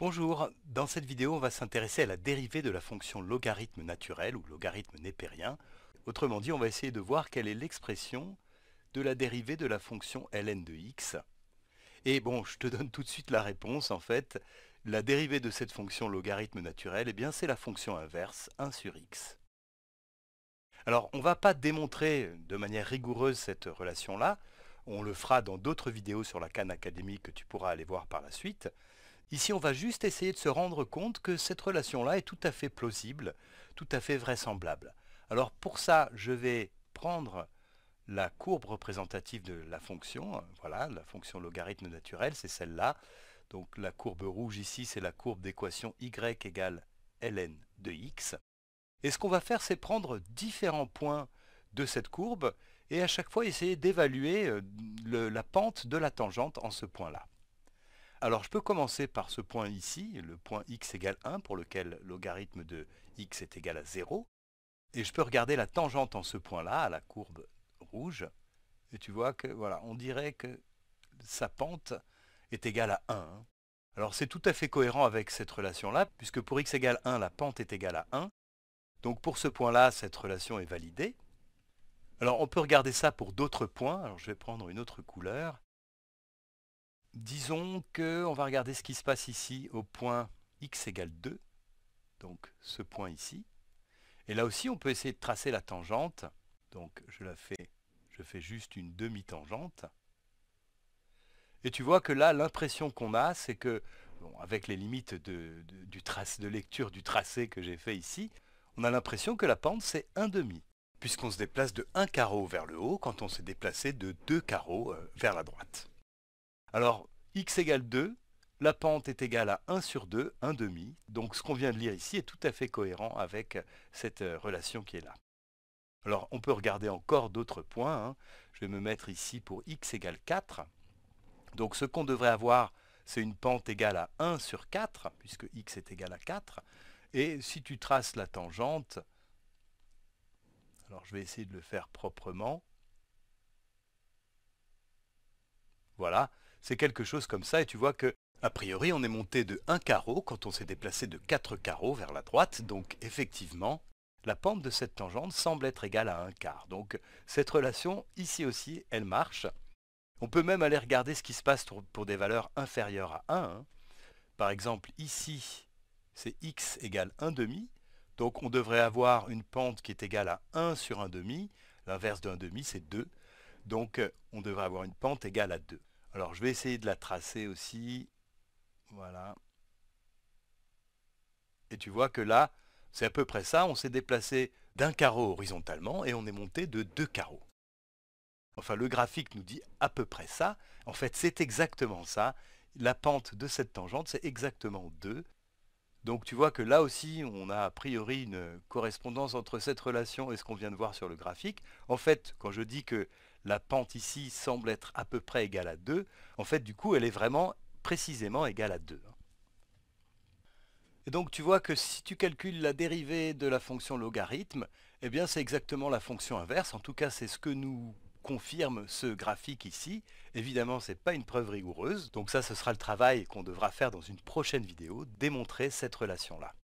Bonjour, dans cette vidéo on va s'intéresser à la dérivée de la fonction logarithme naturel ou logarithme népérien. Autrement dit, on va essayer de voir quelle est l'expression de la dérivée de la fonction ln de x. Et bon, je te donne tout de suite la réponse en fait. La dérivée de cette fonction logarithme naturel, eh bien c'est la fonction inverse, 1 sur x. Alors on ne va pas démontrer de manière rigoureuse cette relation-là, on le fera dans d'autres vidéos sur la Khan académique que tu pourras aller voir par la suite. Ici, on va juste essayer de se rendre compte que cette relation-là est tout à fait plausible, tout à fait vraisemblable. Alors pour ça, je vais prendre la courbe représentative de la fonction, voilà, la fonction logarithme naturelle, c'est celle-là. Donc la courbe rouge ici, c'est la courbe d'équation y égale ln de x. Et ce qu'on va faire, c'est prendre différents points de cette courbe et à chaque fois essayer d'évaluer euh, la pente de la tangente en ce point-là. Alors je peux commencer par ce point ici, le point x égale 1 pour lequel logarithme de x est égal à 0. Et je peux regarder la tangente en ce point-là, à la courbe rouge. Et tu vois que, voilà, on dirait que sa pente est égale à 1. Hein. Alors c'est tout à fait cohérent avec cette relation-là, puisque pour x égale 1, la pente est égale à 1. Donc pour ce point-là, cette relation est validée. Alors on peut regarder ça pour d'autres points. Alors je vais prendre une autre couleur. Disons que on va regarder ce qui se passe ici au point x égale 2, donc ce point ici. Et là aussi, on peut essayer de tracer la tangente. Donc je la fais, je fais juste une demi-tangente. Et tu vois que là, l'impression qu'on a, c'est que, bon, avec les limites de, du de lecture du tracé que j'ai fait ici, on a l'impression que la pente, c'est un demi, puisqu'on se déplace de un carreau vers le haut quand on s'est déplacé de deux carreaux euh, vers la droite. Alors, x égale 2, la pente est égale à 1 sur 2, 1 demi. Donc ce qu'on vient de lire ici est tout à fait cohérent avec cette euh, relation qui est là. Alors on peut regarder encore d'autres points. Hein. Je vais me mettre ici pour x égale 4. Donc ce qu'on devrait avoir, c'est une pente égale à 1 sur 4, puisque x est égal à 4. Et si tu traces la tangente, alors je vais essayer de le faire proprement. Voilà, c'est quelque chose comme ça et tu vois que, a priori, on est monté de 1 carreau quand on s'est déplacé de 4 carreaux vers la droite. Donc effectivement, la pente de cette tangente semble être égale à 1 quart. Donc cette relation, ici aussi, elle marche. On peut même aller regarder ce qui se passe pour des valeurs inférieures à 1. Hein. Par exemple, ici, c'est x égale demi. Donc on devrait avoir une pente qui est égale à 1 sur demi. L'inverse de demi, c'est 2. Donc on devrait avoir une pente égale à 2. Alors je vais essayer de la tracer aussi. Voilà. Et tu vois que là, c'est à peu près ça. On s'est déplacé d'un carreau horizontalement et on est monté de deux carreaux. Enfin, le graphique nous dit à peu près ça. En fait, c'est exactement ça. La pente de cette tangente, c'est exactement 2. Donc tu vois que là aussi, on a a priori une correspondance entre cette relation et ce qu'on vient de voir sur le graphique. En fait, quand je dis que la pente ici semble être à peu près égale à 2. En fait, du coup, elle est vraiment précisément égale à 2. Hein. Et donc tu vois que si tu calcules la dérivée de la fonction logarithme, eh bien c'est exactement la fonction inverse, en tout cas c'est ce que nous confirme ce graphique ici. Évidemment, ce n'est pas une preuve rigoureuse, donc ça ce sera le travail qu'on devra faire dans une prochaine vidéo, démontrer cette relation-là.